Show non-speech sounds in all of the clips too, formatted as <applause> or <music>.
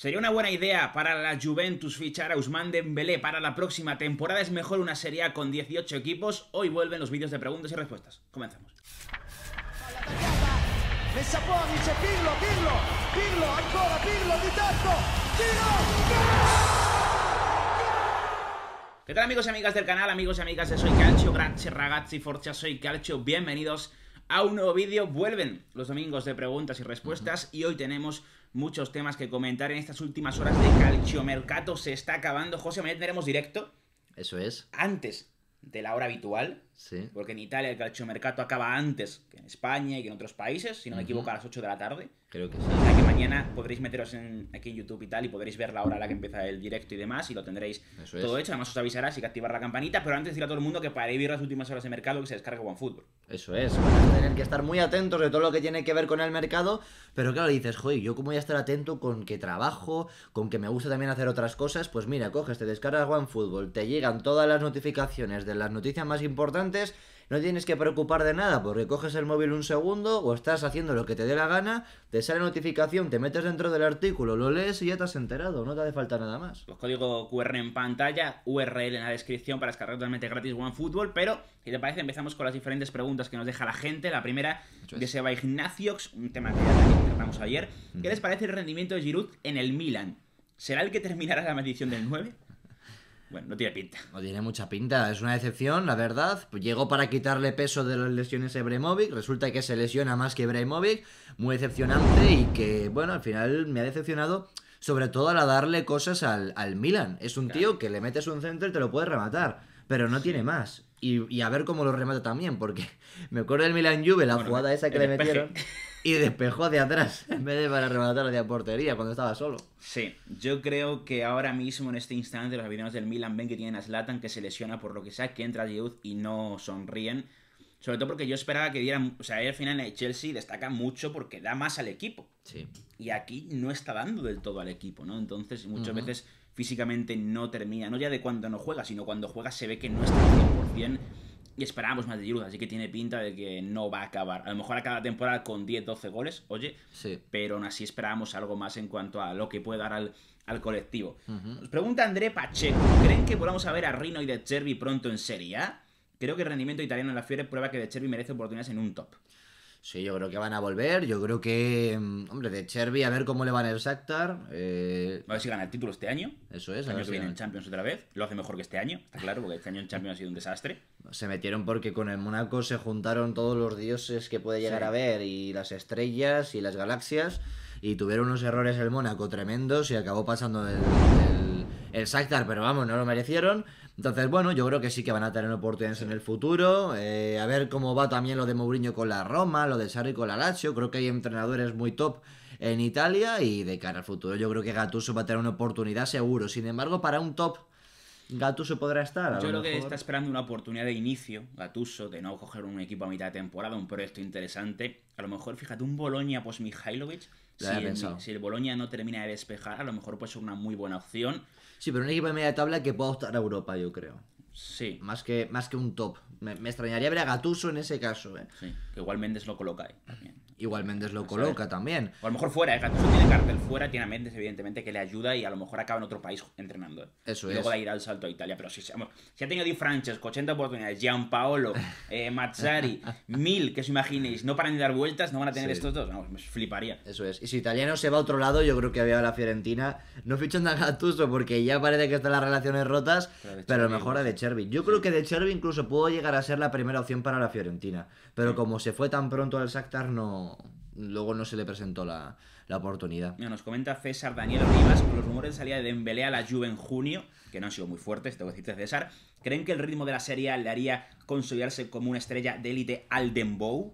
Sería una buena idea para la Juventus fichar a Usman Dembélé para la próxima temporada. Es mejor una serie A con 18 equipos. Hoy vuelven los vídeos de preguntas y respuestas. Comenzamos. ¿Qué tal amigos y amigas del canal, amigos y amigas de Soy Calcio, grazie ragazzi, forza Soy Calcio, bienvenidos a un nuevo vídeo. Vuelven los domingos de preguntas y respuestas y hoy tenemos muchos temas que comentar en estas últimas horas de Calciomercato. Se está acabando. José, mañana tendremos directo. Eso es. Antes de la hora habitual. Porque en Italia el mercado acaba antes que en España y que en otros países, si no me equivoco, a las 8 de la tarde. Creo que sí. O que mañana podréis meteros en, aquí en YouTube y tal y podréis ver la hora a la que empieza el directo y demás y lo tendréis todo hecho. Además os avisará si que activar la campanita, pero antes decir a todo el mundo que para vivir las últimas horas de mercado que se descargue OneFootball. Eso es, van a tener que estar muy atentos de todo lo que tiene que ver con el mercado, pero claro, dices, joder, yo como voy a estar atento con que trabajo, con que me gusta también hacer otras cosas, pues mira, coges, te descargas OneFootball, te llegan todas las notificaciones de las noticias más importantes no tienes que preocupar de nada porque coges el móvil un segundo o estás haciendo lo que te dé la gana, te sale notificación, te metes dentro del artículo, lo lees y ya te has enterado, no te hace falta nada más. Los pues códigos QR en pantalla, URL en la descripción para descargar totalmente gratis OneFootball, pero si te parece empezamos con las diferentes preguntas que nos deja la gente. La primera de Seba Ignaciox, un tema que ya ayer. ¿Qué les parece el rendimiento de Giroud en el Milan? ¿Será el que terminará la medición del 9? Bueno, no tiene pinta. No tiene mucha pinta, es una decepción, la verdad. Pues llegó para quitarle peso de las lesiones a Ibrahimovic, resulta que se lesiona más que Ibrahimovic, muy decepcionante y que, bueno, al final me ha decepcionado, sobre todo al darle cosas al, al Milan. Es un tío que le metes un centro y te lo puede rematar, pero no tiene más. Y, a ver cómo lo remata también, porque <laughs> me acuerdo del Milan Juve, la jugada esa que le metieron, <laughs> y despejó de atrás <laughs> en vez de para rematar hacia portería cuando estaba solo. Sí, yo creo que ahora mismo en este instante los habitantes del Milan ven que tienen a Zlatan que se lesiona por lo que sea, que entra Youth y no sonríen. Sobre todo porque yo esperaba que dieran. O sea, al final el Chelsea destaca mucho porque da más al equipo. Sí. Y aquí no está dando del todo al equipo, ¿no? Entonces, muchas veces físicamente no termina, no ya de cuando no juega, sino cuando juega se ve que no está al 100% y esperábamos más de Giroud, así que tiene pinta de que no va a acabar. A lo mejor a cada temporada con 10, 12 goles, oye, pero aún así esperábamos algo más en cuanto a lo que puede dar al, al colectivo. pregunta André Pacheco, ¿creen que volvamos a ver a Rino y De cherry pronto en Serie A? Creo que el rendimiento italiano en la Fiore prueba que De Cherby merece oportunidades en un top. Sí, yo creo que van a volver. Yo creo que. Mm, hombre, de Cherby, a ver cómo le van el Shakhtar. Eh... A ver si gana el título este año. Eso es. El año que viene en Champions otra vez. Lo hace mejor que este año, está claro, porque este año en Champions ha sido un desastre. Se metieron porque con el Mónaco se juntaron todos los dioses que puede llegar a ver, y las estrellas y las galaxias, y tuvieron unos errores el Mónaco tremendos y acabó pasando el, el pero vamos, no lo merecieron. Entonces, bueno, yo creo que sí que van a tener oportunidades en el futuro. Eh, a ver cómo va también lo de Mourinho con la Roma, lo de Sarri con la Lazio. Creo que hay entrenadores muy top en Italia y de cara al futuro yo creo que Gattuso va a tener una oportunidad seguro. Sin embargo, para un top Gatuso podrá estar. Yo creo que está esperando una oportunidad de inicio, Gatuso, de no coger un equipo a mitad de temporada, un proyecto interesante. A lo mejor, fíjate, un Boloña, pues Mihailovic. Si si el, Boloña no termina de despejar, a lo mejor puede ser una muy buena opción. Sí, pero un equipo de media tabla que pueda optar a Europa, yo creo. Sí. Más que, más que un top. Me, extrañaría ver a Gatuso en ese caso, ¿eh? que igual Méndez lo coloca ahí Igual Méndez lo coloca también. O a lo mejor fuera, ¿eh? Gattuso Gatuso tiene cartel fuera, tiene a Méndez, evidentemente, que le ayuda y a lo mejor acaba en otro país entrenando. ¿eh? Eso y Luego de ir al salto a Italia. Pero si, si ha tenido Di Francesco, 80 oportunidades, Gianpaolo, <laughs> eh, Mazzari, mil, que os imaginéis, no paran de dar vueltas, no van a tener estos dos. No, me fliparía. Eso es. Y si italiano se va a otro lado, yo creo que había la Fiorentina. No fichando a Gatuso porque ya parece que están las relaciones rotas, pero, a lo mejor a hecho yo creo que De Chervi incluso pudo llegar a ser la primera opción para la Fiorentina. Pero como se fue tan pronto al Shakhtar, no, luego no se le presentó la, oportunidad. nos comenta César Daniel Rivas con los rumores de salida de Dembélé a la Juve en junio, que no han sido muy fuertes, tengo que decirte César. ¿Creen que el ritmo de la serie le haría consolidarse como una estrella de élite al Dembow?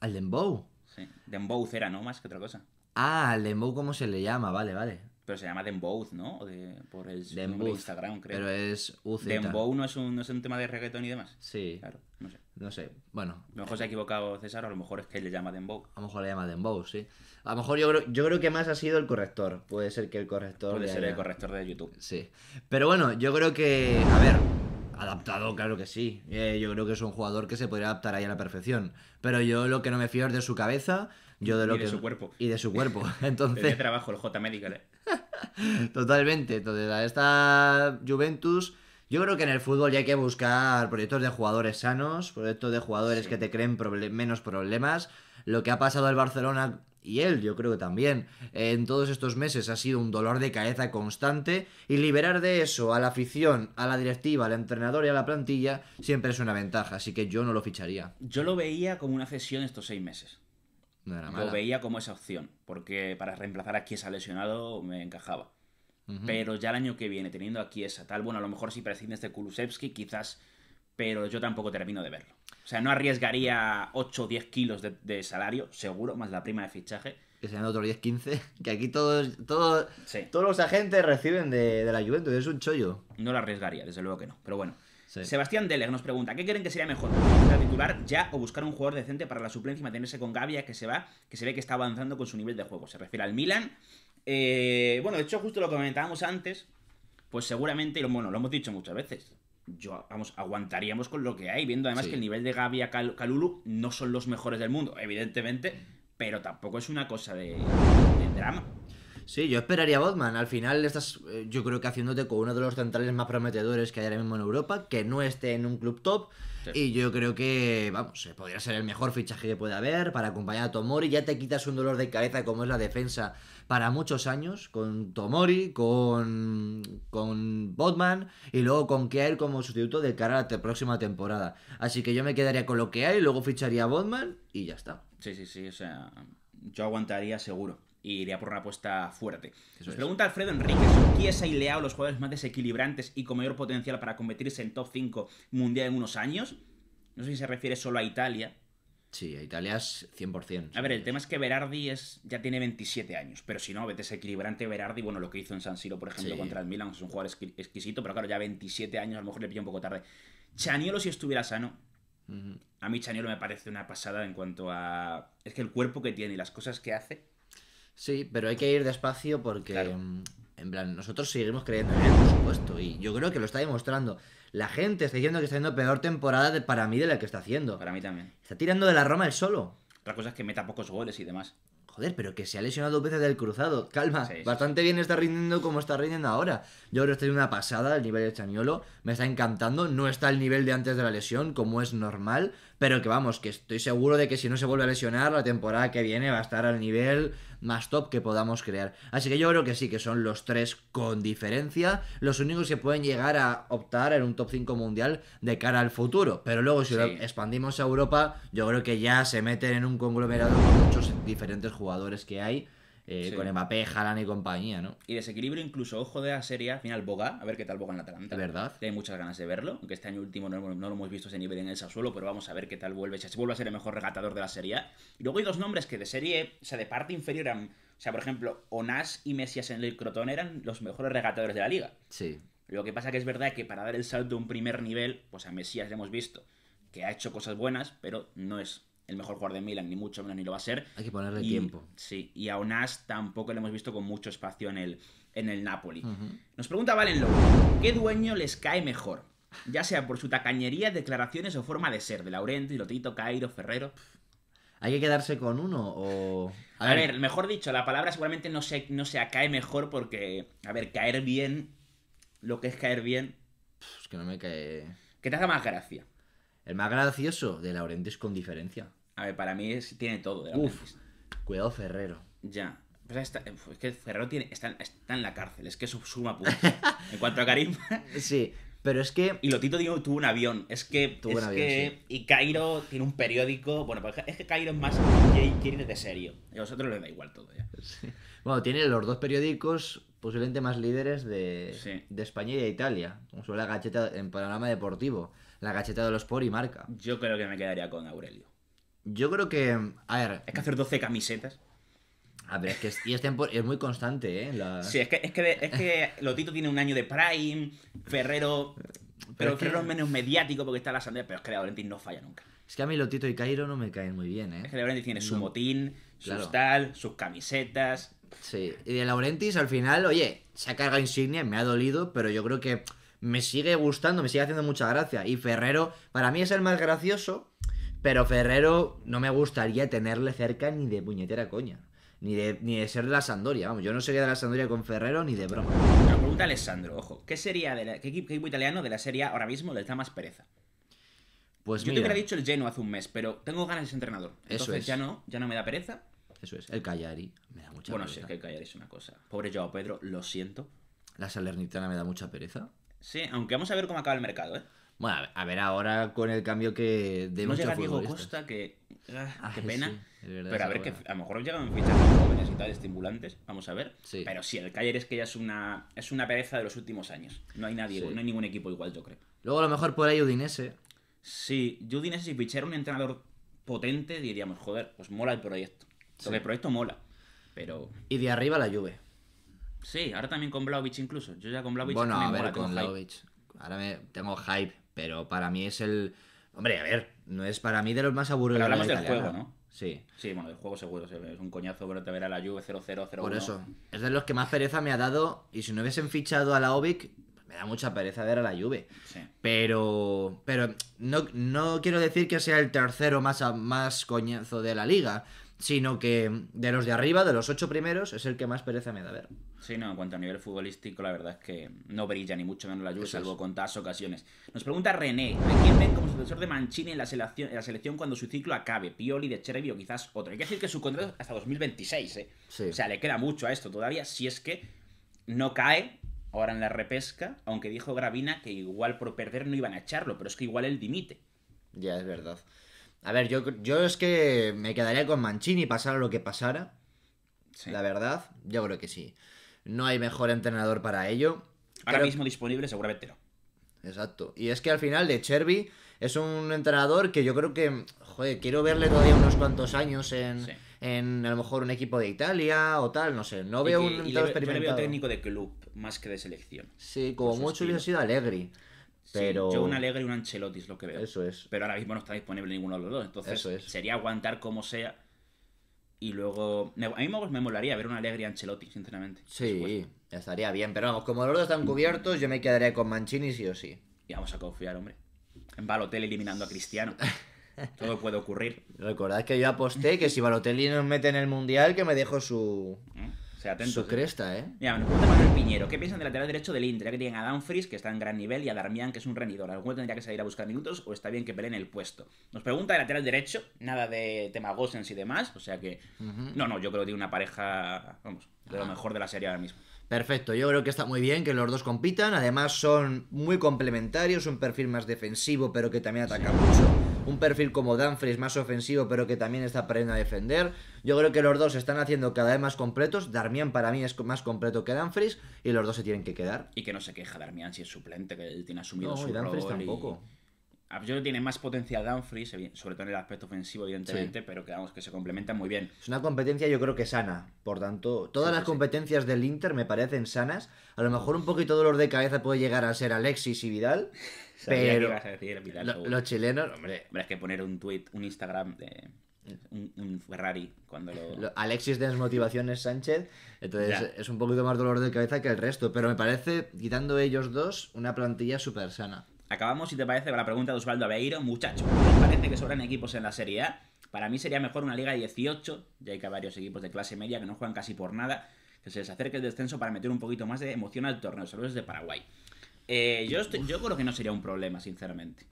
¿Al Dembow? Sí, Dembow ¿no? Más que otra cosa. Ah, al Dembow, ¿cómo se le llama? Vale, vale. Pero se llama Dembow, ¿no? O de, por el Instagram, creo. Pero es UZ. Dembow no es, un, no es un tema de reggaetón ni demás. Sí. Claro, no sé. No sé, bueno. A lo mejor se ha equivocado César, a lo mejor es que le llama Dembow. A lo mejor le llama Dembow, sí. A lo mejor yo creo, yo creo que más ha sido el corrector. Puede ser que el corrector. Puede ser el corrector de YouTube. Sí. Pero bueno, yo creo que. A ver. Adaptado, claro que sí. Eh, yo creo que es un jugador que se podría adaptar ahí a la perfección. Pero yo lo que no me fío es de su cabeza, yo de lo y de su cuerpo. Y de su cuerpo. <laughs> <laughs> Entonces... de trabajo el J Medical, eh. <laughs> Totalmente. Entonces, a esta Juventus... Yo creo que en el fútbol ya hay que buscar proyectos de jugadores sanos, proyectos de jugadores que te creen menos problemas. Lo que ha pasado al Barcelona y él yo creo que también, eh, en todos estos meses ha sido un dolor de cabeza constante y liberar de eso a la afición, a la directiva, al entrenador y a la plantilla siempre es una ventaja, así que yo no lo ficharía. Yo lo veía como una cesión estos seis meses. No era Lo veía como esa opción, porque para reemplazar a Kiesa lesionado me encajaba. Pero ya el año que viene, teniendo a Kiesa tal, bueno, a lo mejor si prescindes de este Kulusevski, quizás, pero yo tampoco termino de verlo. O sea, no arriesgaría 8 o 10 kilos de, salario, seguro, más la prima de fichaje. Que sean otros 10, 15. Que aquí todos, todos, todos los agentes reciben de, la Juventus, es un chollo. No lo arriesgaría, desde luego que no. Pero bueno. Sebastián Deleg nos pregunta, ¿qué creen que sería mejor? ser titular ya o buscar un jugador decente para la suplencia y mantenerse con Gavia que se va, que se ve que está avanzando con su nivel de juego? Se refiere al Milan. Eh, bueno, de hecho, justo lo que comentábamos antes, pues seguramente, bueno, lo hemos dicho muchas veces, yo, vamos, aguantaríamos con lo que hay, viendo además que el nivel de Gabi a Calulu no son los mejores del mundo, evidentemente, pero tampoco es una cosa de drama. Sí, yo esperaría a Botman. Al final estás, eh, yo creo que haciéndote con uno de los centrales más prometedores que hay ahora mismo en Europa, que no esté en un club top. Y yo creo que, vamos, eh, podría ser el mejor fichaje que puede haber para acompañar a Tomori. Ya te quitas un dolor de cabeza como es la defensa para muchos años, con Tomori, con, con Botman y luego con Keir como sustituto de cara a la próxima temporada. Así que yo me quedaría con lo que hay, luego ficharía a Botman y ya está. Sí, sí, sí, o sea, yo aguantaría seguro y iría por una apuesta fuerte. Nos pregunta Alfredo Enrique ¿Kiesa y Leao los jugadores más desequilibrantes y con mayor potencial para convertirse en top 5 mundial en unos años? No sé si se refiere solo a Italia. Sí, a Italia es 100%. A ver, el tema es que Berardi ya tiene 27 años, pero si no, desequilibrante Berardi, bueno, lo que hizo en San Siro, por ejemplo, contra el Milan, es un jugador exquisito, pero claro, ya 27 años, a lo mejor le pilla un poco tarde. Chaniolo, si estuviera sano, a mí Chaniolo me parece una pasada en cuanto a... Es que el cuerpo que tiene y las cosas que hace Sí, pero hay que ir despacio porque, mm, en plan, nosotros seguimos creyendo en él, por supuesto, y yo creo que lo está demostrando. La gente está diciendo que está haciendo peor temporada de, para mí de la que está haciendo. Para mí también. Está tirando de la Roma el solo. Otra cosa es que meta pocos goles y demás. Joder, pero que se ha lesionado dos veces del cruzado. Calma, bastante bien está rindiendo como está rindiendo ahora. Yo creo que está una pasada al nivel de Chaniolo. Me está encantando. No está al nivel de antes de la lesión, como es normal. Pero que vamos, que estoy seguro de que si no se vuelve a lesionar, la temporada que viene va a estar al nivel más top que podamos crear. Así que yo creo que sí, que son los tres con diferencia los únicos que pueden llegar a optar en un top 5 mundial de cara al futuro. Pero luego si lo expandimos a Europa, yo creo que ya se meten en un conglomerado con muchos diferentes jugadores que hay. Eh, con Mbappé, Haaland y compañía, ¿no? Y desequilibrio incluso, ojo de la serie, al final Boga, a ver qué tal Boga en la Atalanta. ¿Verdad? Hay muchas ganas de verlo, aunque este año último no, lo hemos visto ese nivel en el Sassuolo, pero vamos a ver qué tal vuelve, si vuelve a ser el mejor regatador de la serie. Y luego hay dos nombres que de serie, e, o sea, de parte inferior eran, O sea, por ejemplo, Onas y Messias en el Crotón eran los mejores regatadores de la liga. Sí. Lo que pasa que es verdad que para dar el salto a un primer nivel, pues a Messias le hemos visto que ha hecho cosas buenas, pero no es el mejor jugador de Milan, ni mucho menos ni lo va a ser. Hay que ponerle tiempo. Sí, y a Onas tampoco lo hemos visto con mucho espacio en el, en el Napoli. Nos pregunta Valen ¿qué dueño les cae mejor? Ya sea por su tacañería, declaraciones o forma de ser, de Laurenti, Lotito, Cairo, Ferrero. ¿Hay que quedarse con uno o...? A, ver, mejor dicho, la palabra seguramente no, se, no sea cae mejor porque, a ver, caer bien, lo que es caer bien... Es que no me cae... Que te haga más gracia. El más gracioso de es con diferencia. A ver, para mí tiene todo de Cuidado Ferrero. Ya. Pues es que Ferrero tiene, está, en la cárcel, es que es suma <laughs> en cuanto a Karim. sí, pero es que. Y Lotito digo, tuvo un avión. Es que. Tuvo un avión, Y Cairo tiene un periódico. Bueno, pues es que Cairo es más tiene de serio. a vosotros les da igual todo ya. Bueno, tiene los dos periódicos posiblemente más líderes de, de España y de Italia. Como suele la gacheta en panorama deportivo la gacheta de los por y marca. Yo creo que me quedaría con Aurelio. Yo creo que. A ver. Es que hacer 12 camisetas. A ver, es que es, es, muy constante, ¿eh? Sí, es que, es, que, Lotito tiene un año de Prime, Ferrero. Pero, Ferrero es menos mediático porque está la sandía, pero es que no falla nunca. Es que a mí Lotito y Cairo no me caen muy bien, ¿eh? Es que tiene su motín, sus tal, sus camisetas. Sí, y De Laurentiis al final, oye, se ha cargado insignia, me ha dolido, pero yo creo que me sigue gustando, me sigue haciendo mucha gracia. Y Ferrero, para mí es el más gracioso, pero Ferrero no me gustaría tenerle cerca ni de puñetera coña. Ni de, ni de ser de la Sandoria, vamos, yo no sería de la Sandoria con Ferrero ni de broma. pregunta Alessandro, ojo, ¿qué sería de la, qué equipo italiano de la serie ahora mismo le da más pereza? Pues Yo te hubiera dicho el Geno hace un mes, pero tengo ganas de ser entrenador. Entonces eso es. ya no, ya no me da pereza. Eso es. El Cagliari me da mucha pereza. Bueno, sí, que el Cagliari es una cosa. Pobre Joao Pedro, lo siento. La Salernitana me da mucha pereza. Sí, aunque vamos a ver cómo acaba el mercado, ¿eh? Bueno, a ver ahora con el cambio que de No llega Diego Costa, que. Ah, qué pena. pero a ver, a lo mejor llegan fichas jóvenes y tal, estimulantes. Vamos a ver. Pero sí, el Caller es que ya es una, es una pereza de los últimos años. No hay nadie, no hay ningún equipo igual, yo creo. Luego a lo mejor por ahí Udinese. Sí, Udinese, si fichara un entrenador potente, diríamos, joder, pues mola el proyecto. Porque el proyecto mola. Pero. Y de arriba la lluvia. Sí, ahora también con Blaovic incluso. Yo ya con Blaovic Bueno, a ver, con Blaovic Ahora me tengo hype, pero para mí es el. Hombre, a ver, no es para mí de los más aburridos pero hablamos de la del juego, ¿no? Sí. Sí, bueno, del juego seguro. Es un coñazo ver a la Juve 0 0 0 Por eso. Es de los que más pereza me ha dado. Y si no hubiesen fichado a la Obic me da mucha pereza ver a la Juve. Sí. Pero. Pero no, no quiero decir que sea el tercero más, más coñazo de la liga sino que de los de arriba, de los ocho primeros, es el que más pereza me da ver. Sí, no, en cuanto a nivel futbolístico, la verdad es que no brilla ni mucho menos la Juve, salvo con contadas ocasiones. Nos pregunta René, quién ven como sucesor de Mancini en la, selección, cuando su ciclo acabe? Pioli, de Chervi o quizás otro. Hay que decir que su contrato es hasta 2026, ¿eh? Sí. O sea, le queda mucho a esto todavía, si es que no cae ahora en la repesca, aunque dijo Gravina que igual por perder no iban a echarlo, pero es que igual él dimite. Ya, es verdad. A ver, yo, yo es que me quedaría con Mancini, pasara lo que pasara. La verdad, yo creo que sí. No hay mejor entrenador para ello. Ahora mismo disponible, seguramente no. Exacto. Y es que al final de Cherby es un entrenador que yo creo que, joder, quiero verle todavía unos cuantos años en, a lo mejor un equipo de Italia o tal, no sé. No veo un y técnico de club más que de selección. Sí, como mucho hubiese sido Allegri. Pero... yo un Alegre y un Ancelotti es lo que veo. Eso es. Pero ahora mismo no está disponible ninguno de los dos. Entonces sería aguantar como sea. Y luego. A mí me molaría ver un Alegre y Ancelotti, sinceramente. Sí, estaría bien. Pero vamos, como los dos están cubiertos, yo me quedaría con Mancini sí o sí. Y vamos a confiar, hombre. En Balotelli eliminando a Cristiano. <laughs> Todo puede ocurrir. Recordad que yo aposté que si Balotelli nos mete en el mundial, que me dejo su. ¿Eh? sea, Su cresta, ¿eh? Mira, nos Piñero. ¿Qué piensan del lateral derecho del Inter? Ya que tienen a Danfries, que está en gran nivel, y a Darmian, que es un rendidor. ¿Alguno tendría que salir a buscar minutos o está bien que peleen el puesto? Nos pregunta el lateral derecho, nada de tema Gosens y demás. O sea que. No, no, yo creo que tiene una pareja, vamos, de lo ah. mejor de la serie ahora mismo. Perfecto, yo creo que está muy bien que los dos compitan. Además, son muy complementarios, un perfil más defensivo, pero que también ataca mucho un perfil como Danfries más ofensivo, pero que también está aprendiendo a defender. Yo creo que los dos se están haciendo cada vez más completos. Darmian para mí es más completo que Danfries y los dos se tienen que quedar. Y que no se queja Darmian si es suplente, que él tiene asumido no, su Danfries tampoco. Yo tiene más potencial Danfries, sobre todo en el aspecto ofensivo, evidentemente, pero que que se complementan muy bien. Es una competencia, yo creo que sana. Por tanto, todas las competencias del Inter me parecen sanas. A lo mejor un poquito dolor de cabeza puede llegar a ser Alexis y Vidal, pero los chilenos, hombre. es que poner un tweet, un Instagram de. Un, Ferrari cuando lo... Alexis de Sánchez entonces es un poquito más dolor de cabeza que el resto pero me parece quitando ellos dos una plantilla súper sana acabamos si te parece con la pregunta de Osvaldo Aveiro muchachos ¿te parece que sobran equipos en la Serie A? para mí sería mejor una liga 18 ya hay que varios equipos de clase media que no juegan casi por nada que se les acerque el descenso para meter un poquito más de emoción al torneo saludos de Paraguay eh, yo, yo creo que no sería un problema, sinceramente.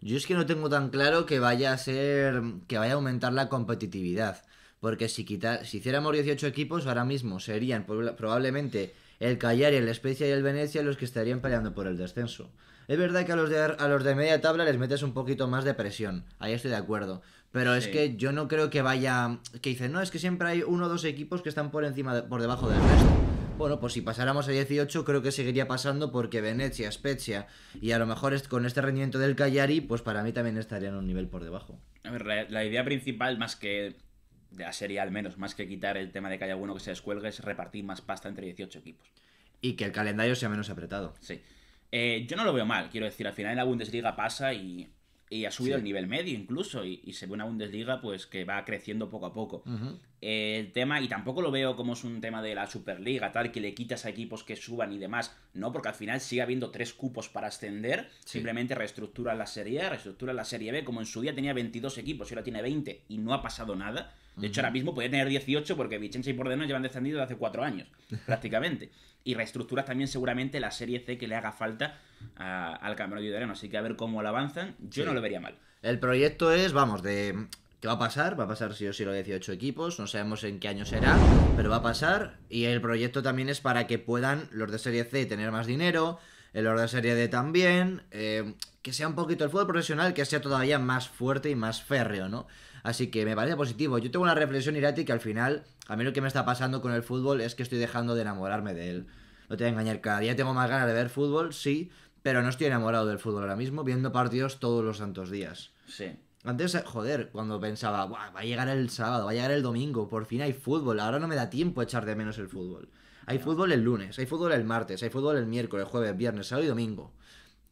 Yo es que no tengo tan claro que vaya a ser. que vaya a aumentar la competitividad. Porque si, quita, si hiciéramos 18 equipos, ahora mismo serían probablemente el Cagliari, el Spezia y el Venecia los que estarían peleando por el descenso. Es verdad que a los, de, a los de media tabla les metes un poquito más de presión, ahí estoy de acuerdo. Pero es que yo no creo que vaya... que dicen, no, es que siempre hay uno o dos equipos que están por encima, por debajo del resto. Bueno, pues si pasáramos a 18 creo que seguiría pasando porque Venecia, Spezia y a lo mejor con este rendimiento del Cagliari, pues para mí también estarían un nivel por debajo. A ver, la, idea principal más que de la al menos, más que quitar el tema de que haya uno que se descuelgue, es repartir más pasta entre 18 equipos. Y que el calendario sea menos apretado. Sí. Eh, yo no lo veo mal, quiero decir, al final en la Bundesliga pasa y y ha subido el nivel medio incluso y, se ve una Bundesliga pues que va creciendo poco a poco. el tema, y tampoco lo veo como es un tema de la Superliga, tal, que le quitas a equipos que suban y demás, no, porque al final sigue habiendo tres cupos para ascender, simplemente reestructura la Serie A, reestructura la Serie B, como en su día tenía 22 equipos y ahora tiene 20 y no ha pasado nada. De hecho, ahora mismo puede tener 18 porque Vicenza y Pordenón llevan descendido hace 4 años, <laughs> prácticamente. Y reestructuras también seguramente la Serie C que le haga falta al al de italiano. Así que a ver cómo lo avanzan. Yo no lo vería mal. El proyecto es, vamos, de ¿Qué va a pasar, va a pasar si o sí los 18 equipos, no sabemos en qué año será, pero va a pasar. Y el proyecto también es para que puedan los de Serie C tener más dinero, eh, los de Serie D también, eh, que sea un poquito el fútbol profesional, que sea todavía más fuerte y más férreo, ¿no? Así que me parece positivo. Yo tengo una reflexión, irática que al final, a mí lo que me está pasando con el fútbol es que estoy dejando de enamorarme de él. No te voy a engañar, cada día tengo más ganas de ver fútbol, sí, pero no estoy enamorado del fútbol ahora mismo, viendo partidos todos los santos días. Sí. Antes, eh, joder, cuando pensaba, va a llegar el sábado, va a llegar el domingo, por fin hay fútbol, ahora no me da tiempo a echar de menos el fútbol. Hay fútbol el lunes, hay fútbol el martes, hay fútbol el miércoles, jueves, viernes, sábado y domingo.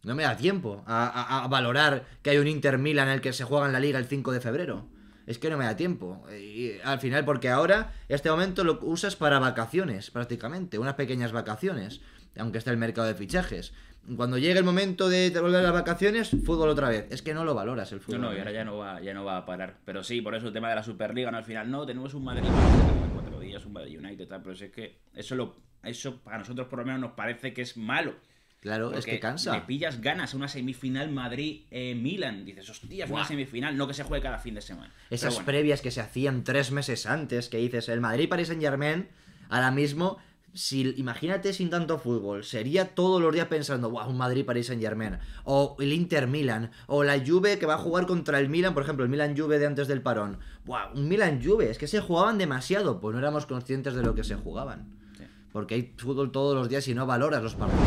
No me da tiempo a, valorar que hay un Inter Milan en el que se juega en la liga el 5 de febrero es que no me da tiempo. Y al final, porque ahora, este momento lo usas para vacaciones, prácticamente, unas pequeñas vacaciones, aunque está el mercado de fichajes. Cuando llegue el momento de volver a las vacaciones, fútbol otra vez. Es que no lo valoras el fútbol. No, y ahora ya no va, ya no va a parar. Pero sí, por eso el tema de la Superliga, no, al final no, tenemos un Madrid cuatro días, un Madrid United, tal, pero es que eso lo, eso para nosotros por lo menos nos parece que es malo Claro, es que cansa. Te pillas ganas una semifinal Madrid-Milan. Dices, hostia, una semifinal, no que se juegue cada fin de semana. Esas previas que se hacían tres meses antes, que dices, el Madrid-Paris Saint-Germain, ahora mismo, si, imagínate sin tanto fútbol, sería todos los días pensando, wow, un madrid París Saint-Germain, o el Inter-Milan, o la Juve que va a jugar contra el Milan, por ejemplo, el Milan-Juve de antes del parón. Wow, un Milan-Juve, es que se jugaban demasiado, pues no éramos conscientes de lo que se jugaban. Porque hay fútbol todos los días y no valoras los partidos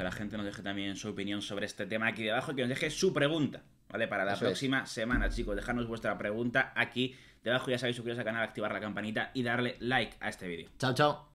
que la gente nos deje también su opinión sobre este tema aquí debajo y que nos deje su pregunta, ¿vale? Para la próxima semana, chicos, dejadnos vuestra pregunta aquí debajo. Ya sabéis, suscribiros al canal, activar la campanita y darle like a este vídeo. Chao, chao.